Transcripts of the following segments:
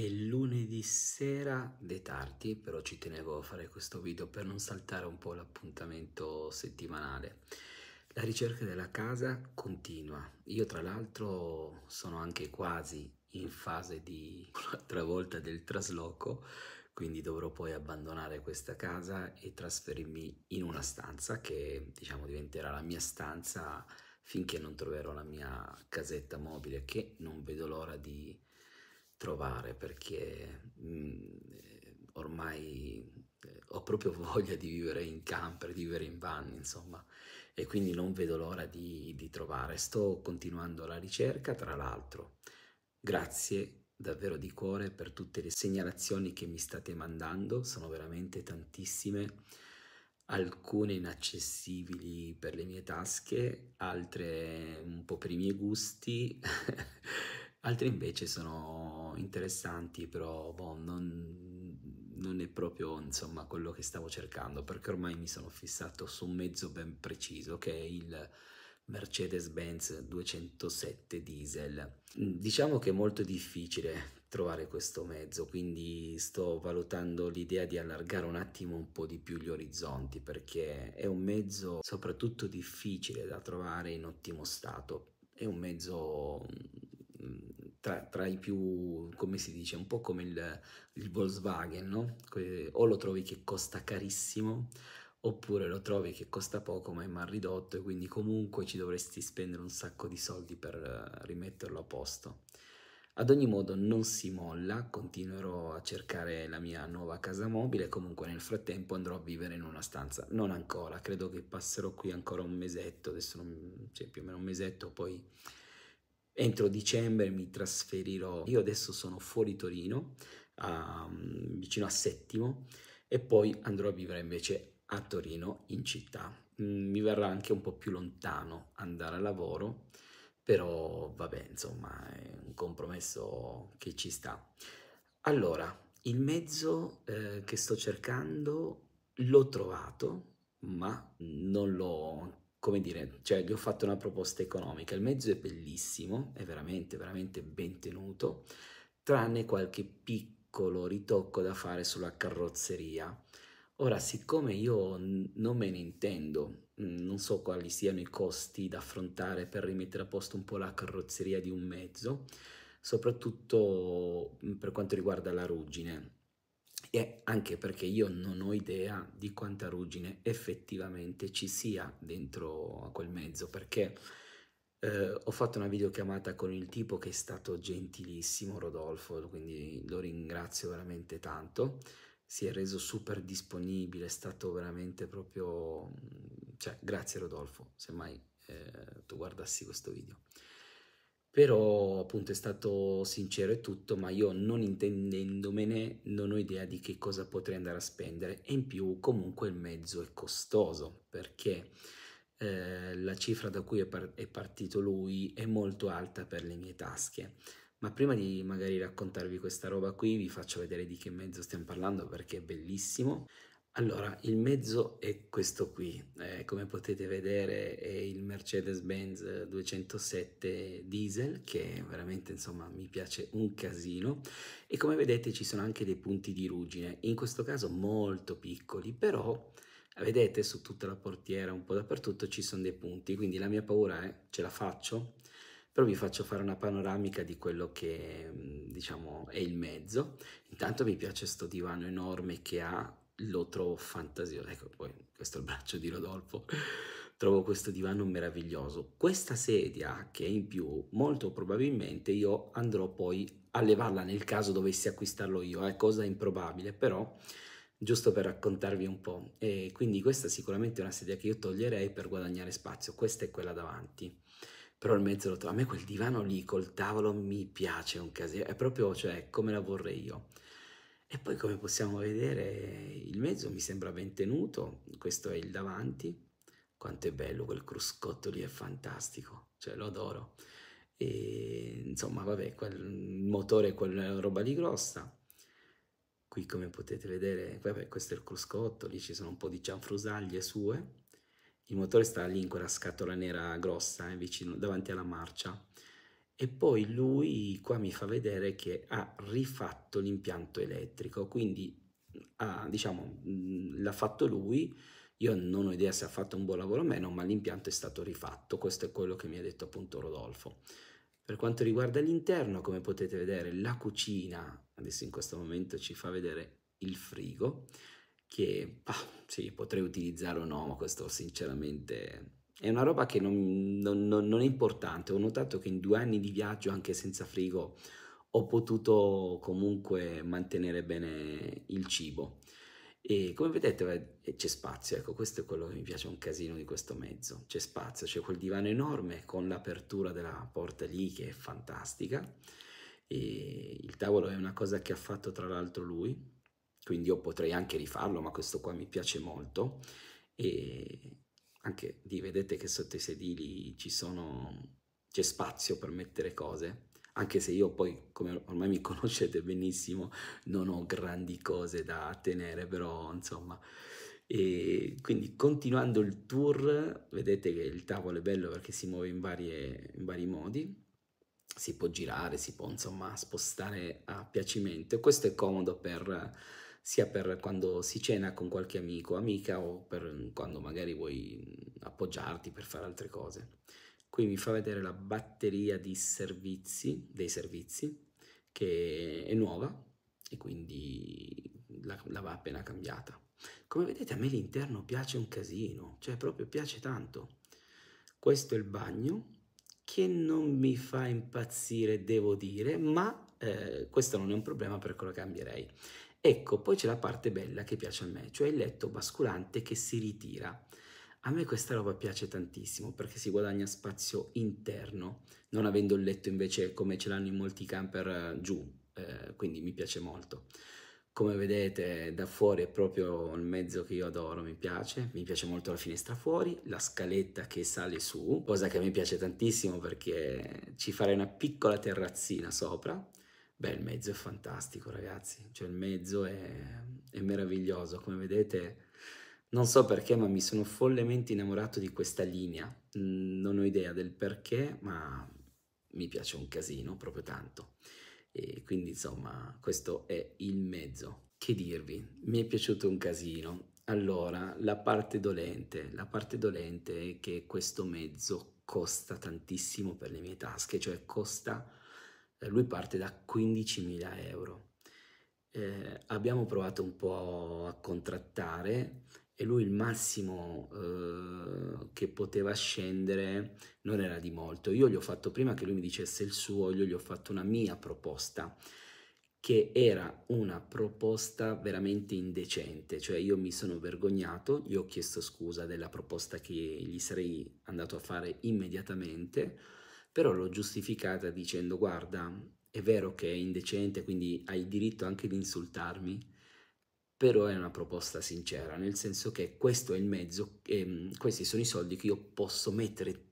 È lunedì sera dei tardi, però ci tenevo a fare questo video per non saltare un po' l'appuntamento settimanale. La ricerca della casa continua. Io tra l'altro sono anche quasi in fase di un'altra volta del trasloco, quindi dovrò poi abbandonare questa casa e trasferirmi in una stanza che diciamo diventerà la mia stanza finché non troverò la mia casetta mobile che non vedo l'ora di trovare perché mh, mm, ormai eh, ho proprio voglia di vivere in camper, di vivere in van, insomma, e quindi non vedo l'ora di, di trovare. Sto continuando la ricerca, tra l'altro. Grazie davvero di cuore per tutte le segnalazioni che mi state mandando, sono veramente tantissime, alcune inaccessibili per le mie tasche, altre un po' per i miei gusti. altri invece sono interessanti, però boh, non, non, è proprio insomma, quello che stavo cercando, perché ormai mi sono fissato su un mezzo ben preciso che è il Mercedes-Benz 207 diesel. Mm, diciamo che è molto difficile trovare questo mezzo, quindi sto valutando l'idea di allargare un attimo un po' di più gli orizzonti perché è un mezzo soprattutto difficile da trovare in ottimo stato. È un mezzo tra, tra, i più, come si dice, un po' come il, il Volkswagen, no? Que- o lo trovi che costa carissimo, oppure lo trovi che costa poco ma è mal ridotto e quindi comunque ci dovresti spendere un sacco di soldi per uh, rimetterlo a posto. Ad ogni modo non si molla, continuerò a cercare la mia nuova casa mobile, comunque nel frattempo andrò a vivere in una stanza, non ancora, credo che passerò qui ancora un mesetto, adesso non, cioè più o meno un mesetto, poi entro dicembre mi trasferirò. Io adesso sono fuori Torino, a, vicino a Settimo, e poi andrò a vivere invece a Torino in città. Mm, mi verrà anche un po' più lontano andare a lavoro, però vabbè, insomma, è un compromesso che ci sta. Allora, il mezzo eh, che sto cercando l'ho trovato, ma non l'ho come dire, cioè gli ho fatto una proposta economica, il mezzo è bellissimo, è veramente, veramente ben tenuto, tranne qualche piccolo ritocco da fare sulla carrozzeria. Ora, siccome io non me ne intendo, mm, non so quali siano i costi da affrontare per rimettere a posto un po' la carrozzeria di un mezzo, soprattutto mm, per quanto riguarda la ruggine, e anche perché io non ho idea di quanta ruggine effettivamente ci sia dentro a quel mezzo, perché eh, ho fatto una videochiamata con il tipo che è stato gentilissimo, Rodolfo, quindi lo ringrazio veramente tanto, si è reso super disponibile, è stato veramente proprio... cioè, grazie Rodolfo, semmai eh, tu guardassi questo video però appunto è stato sincero e tutto, ma io non intendendomene non ho idea di che cosa potrei andare a spendere e in più comunque il mezzo è costoso perché eh, la cifra da cui è, par- è partito lui è molto alta per le mie tasche. Ma prima di magari raccontarvi questa roba qui vi faccio vedere di che mezzo stiamo parlando perché è bellissimo. Allora, il mezzo è questo qui, eh, come potete vedere è il Mercedes-Benz 207 eh, diesel che veramente insomma mi piace un casino e come vedete ci sono anche dei punti di ruggine, in questo caso molto piccoli però eh, vedete su tutta la portiera un po' dappertutto ci sono dei punti quindi la mia paura è eh, ce la faccio? però vi faccio fare una panoramica di quello che mm, diciamo è il mezzo intanto mi piace questo divano enorme che ha lo trovo fantasioso. Ecco, poi questo è il braccio di Rodolfo. trovo questo divano meraviglioso. Questa sedia che è in più, molto probabilmente io andrò poi a levarla nel caso dovessi acquistarlo io, è cosa improbabile, però giusto per raccontarvi un po'. E quindi questa sicuramente è una sedia che io toglierei per guadagnare spazio, questa è quella davanti. Però il mezzo lo trovo. A me quel divano lì col tavolo mi piace un casino, è proprio cioè come la vorrei io. E poi come possiamo vedere il mezzo mi sembra ben tenuto, questo è il davanti, quanto è bello quel cruscotto lì, è fantastico, cioè lo adoro. E, insomma, vabbè, quel, il motore è quella roba lì grossa. Qui come potete vedere, vabbè, questo è il cruscotto, lì ci sono un po' di cianfrusaglie sue. Il motore sta lì in quella scatola nera grossa, eh, vicino, davanti alla marcia e poi lui qua mi fa vedere che ha rifatto l'impianto elettrico, quindi ha, diciamo, mhmm, l'ha fatto lui, io non ho idea se ha fatto un buon lavoro o meno, ma l'impianto è stato rifatto, questo è quello che mi ha detto appunto Rodolfo. Per quanto riguarda l'interno, come potete vedere, la cucina, adesso in questo momento ci fa vedere il frigo, che ah, sì, potrei utilizzare o no, ma questo sinceramente è una roba che non, non, non, è importante. Ho notato che in due anni di viaggio, anche senza frigo, ho potuto comunque mantenere bene il cibo. E come vedete c'è spazio, ecco, questo è quello che mi piace un casino di questo mezzo. C'è spazio, c'è quel divano enorme con l'apertura della porta lì che è fantastica. E il tavolo è una cosa che ha fatto tra l'altro lui, quindi io potrei anche rifarlo, ma questo qua mi piace molto. E anche lì vedete che sotto i sedili sono, c'è spazio per mettere cose, anche se io poi, come ormai mi conoscete benissimo, non ho grandi cose da tenere, però insomma... E quindi continuando il tour, vedete che il tavolo è bello perché si muove in, varie, in vari modi, si può girare, si può insomma spostare a piacimento. Questo è comodo per sia per quando si cena con qualche amico o amica o per quando magari vuoi appoggiarti per fare altre cose. Qui mi fa vedere la batteria di servizi, dei servizi, che è nuova e quindi la, va appena cambiata. Come vedete a me l'interno piace un casino, cioè proprio piace tanto. Questo è il bagno che non mi fa impazzire, devo dire, ma eh, questo non è un problema per quello che cambierei. Ecco, poi c'è la parte bella che piace a me, cioè il letto basculante che si ritira. A me questa roba piace tantissimo perché si guadagna spazio interno, non avendo il letto invece come ce l'hanno in molti camper eh, giù, eh, quindi mi piace molto. Come vedete da fuori è proprio il mezzo che io adoro, mi piace, mi piace molto la finestra fuori, la scaletta che sale su, cosa che mi piace tantissimo perché ci farei una piccola terrazzina sopra, Beh, il mezzo è fantastico, ragazzi. Cioè, il mezzo è, è meraviglioso. Come vedete, non so perché, ma mi sono follemente innamorato di questa linea. Mm, non ho idea del perché, ma mi piace un casino, proprio tanto. E quindi, insomma, questo è il mezzo. Che dirvi? Mi è piaciuto un casino. Allora, la parte dolente. La parte dolente è che questo mezzo costa tantissimo per le mie tasche, cioè costa eh, lui parte da 15.000 euro. Eh, abbiamo provato un po' a contrattare e lui il massimo eh, che poteva scendere non era di molto. Io gli ho fatto prima che lui mi dicesse il suo, io gli ho fatto una mia proposta che era una proposta veramente indecente, cioè io mi sono vergognato, gli ho chiesto scusa della proposta che gli sarei andato a fare immediatamente, però l'ho giustificata dicendo guarda, è vero che è indecente, quindi hai il diritto anche di insultarmi, però è una proposta sincera, nel senso che questo è il mezzo, ehm, questi sono i soldi che io posso mettere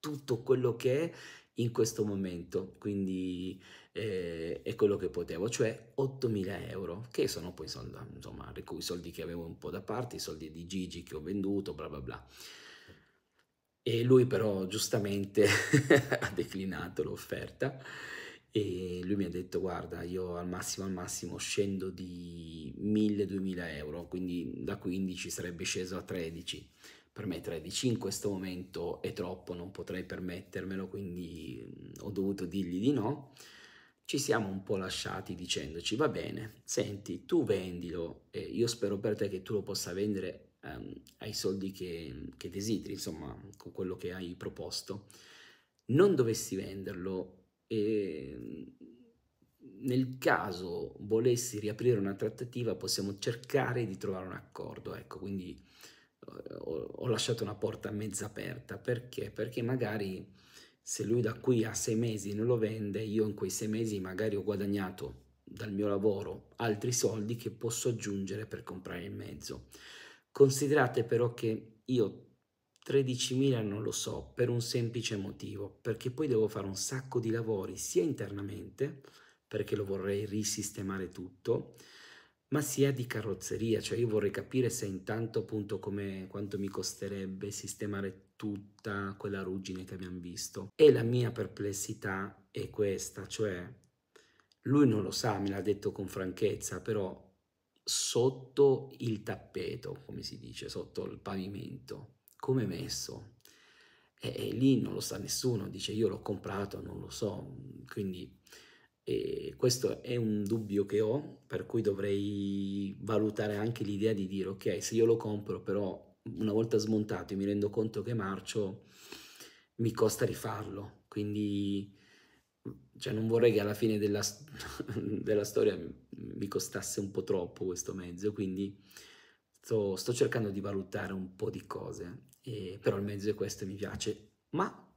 tutto quello che è in questo momento, quindi eh, è quello che potevo, cioè 8.000 euro, che sono poi insomma, i soldi che avevo un po' da parte, i soldi di Gigi che ho venduto, bla bla bla. E lui però giustamente ha declinato l'offerta e lui mi ha detto guarda io al massimo al massimo scendo di 1000-2000 euro, quindi da 15 sarebbe sceso a 13. Per me 13 in questo momento è troppo, non potrei permettermelo, quindi mm, ho dovuto dirgli di no ci siamo un po' lasciati dicendoci va bene, senti, tu vendilo, eh, io spero per te che tu lo possa vendere ehm, ai soldi che, che desideri, insomma, con quello che hai proposto, non dovessi venderlo e mm, nel caso volessi riaprire una trattativa possiamo cercare di trovare un accordo, ecco, quindi eh, ho, ho lasciato una porta mezza aperta, perché? Perché magari se lui da qui a sei mesi non lo vende, io in quei sei mesi magari ho guadagnato dal mio lavoro altri soldi che posso aggiungere per comprare il mezzo. Considerate però che io 13.000 non lo so per un semplice motivo, perché poi devo fare un sacco di lavori sia internamente, perché lo vorrei risistemare tutto, ma sia di carrozzeria, cioè io vorrei capire se intanto appunto come, quanto mi costerebbe sistemare tutta quella ruggine che abbiamo visto. E la mia perplessità è questa, cioè lui non lo sa, me l'ha detto con franchezza, però sotto il tappeto, come si dice, sotto il pavimento, come messo? E, e lì non lo sa nessuno, dice io l'ho comprato, non lo so, quindi eh, questo è un dubbio che ho, per cui dovrei valutare anche l'idea di dire ok, se io lo compro però una volta smontato e mi rendo conto che marcio, mi costa rifarlo, quindi cioè non vorrei che alla fine della, della, storia mi costasse un po' troppo questo mezzo, quindi sto, sto cercando di valutare un po' di cose, e, però il mezzo è questo e mi piace, ma,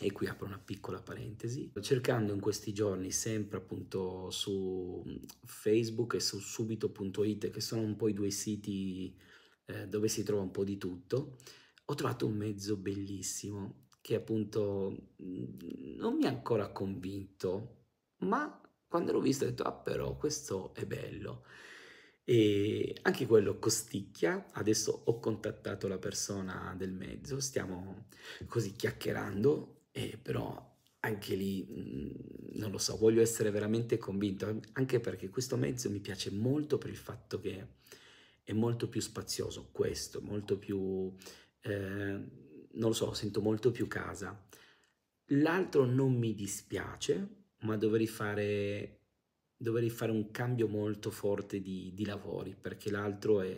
e qui apro una piccola parentesi, sto cercando in questi giorni sempre appunto su Facebook e su subito.it, che sono un po' i due siti eh, dove si trova un po' di tutto, ho trovato un mezzo bellissimo che appunto mhmm, non mi ha ancora convinto, ma quando l'ho visto ho detto, ah però questo è bello. E anche quello costicchia, adesso ho contattato la persona del mezzo, stiamo così chiacchierando, eh, però anche lì mhmm, non lo so, voglio essere veramente convinto, anche perché questo mezzo mi piace molto per il fatto che è molto più spazioso, questo, molto più... Eh, non lo so, sento molto più casa. L'altro non mi dispiace, ma dovrei fare, dovrei fare un cambio molto forte di, di lavori, perché l'altro è,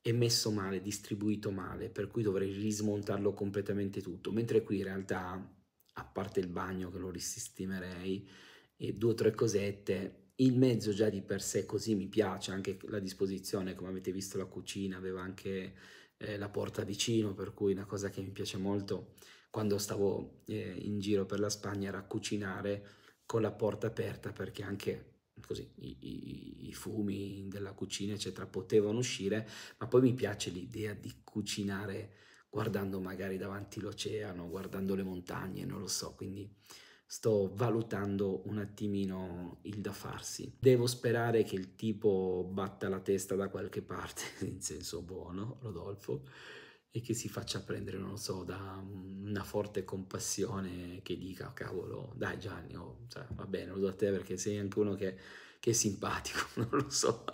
è, messo male, distribuito male, per cui dovrei rismontarlo completamente tutto. Mentre qui in realtà, a parte il bagno che lo risistemerei, e due o tre cosette, il mezzo già di per sé così mi piace, anche la disposizione, come avete visto la cucina, aveva anche eh, la porta vicino, per cui una cosa che mi piace molto quando stavo eh, in giro per la Spagna era cucinare con la porta aperta perché anche così, i, i, i, fumi della cucina eccetera potevano uscire, ma poi mi piace l'idea di cucinare guardando magari davanti l'oceano, guardando le montagne, non lo so, quindi sto valutando un attimino il da farsi. Devo sperare che il tipo batta la testa da qualche parte, in senso buono, Rodolfo, e che si faccia prendere, non lo so, da una forte compassione che dica, cavolo, dai Gianni, oh, cioè, va bene, lo do a te perché sei anche uno che, che è simpatico, non lo so.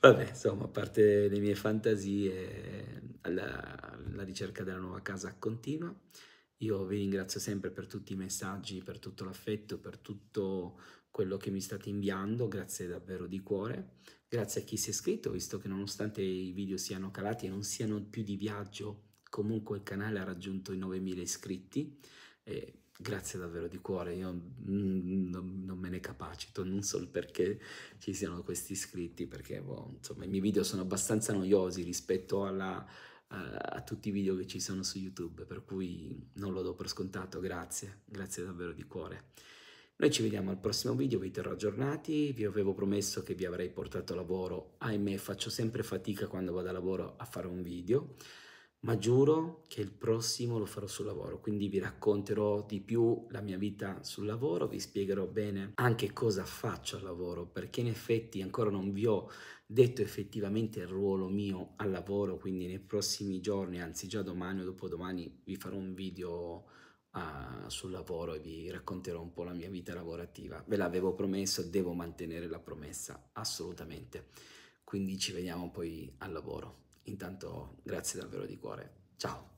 Vabbè, insomma, a parte le mie fantasie, la, la ricerca della nuova casa continua. Io vi ringrazio sempre per tutti i messaggi, per tutto l'affetto, per tutto quello che mi state inviando, grazie davvero di cuore. Grazie a chi si è iscritto, visto che nonostante i video siano calati e non siano più di viaggio, comunque il canale ha raggiunto i 9000 iscritti. Eh, grazie davvero di cuore, io mm, non, non, me ne capacito, non so il perché ci siano questi iscritti, perché boh, insomma i miei video sono abbastanza noiosi rispetto alla a, tutti i video che ci sono su YouTube, per cui non lo do per scontato, grazie, grazie davvero di cuore. Noi ci vediamo al prossimo video, vi terrò aggiornati, vi avevo promesso che vi avrei portato lavoro, ahimè faccio sempre fatica quando vado a lavoro a fare un video, ma giuro che il prossimo lo farò sul lavoro, quindi vi racconterò di più la mia vita sul lavoro, vi spiegherò bene anche cosa faccio al lavoro, perché in effetti ancora non vi ho detto effettivamente il ruolo mio al lavoro, quindi nei prossimi giorni, anzi già domani o dopodomani vi farò un video uh, sul lavoro e vi racconterò un po' la mia vita lavorativa. Ve l'avevo promesso, devo mantenere la promessa assolutamente. Quindi ci vediamo poi al lavoro. Intanto grazie davvero di cuore. Ciao!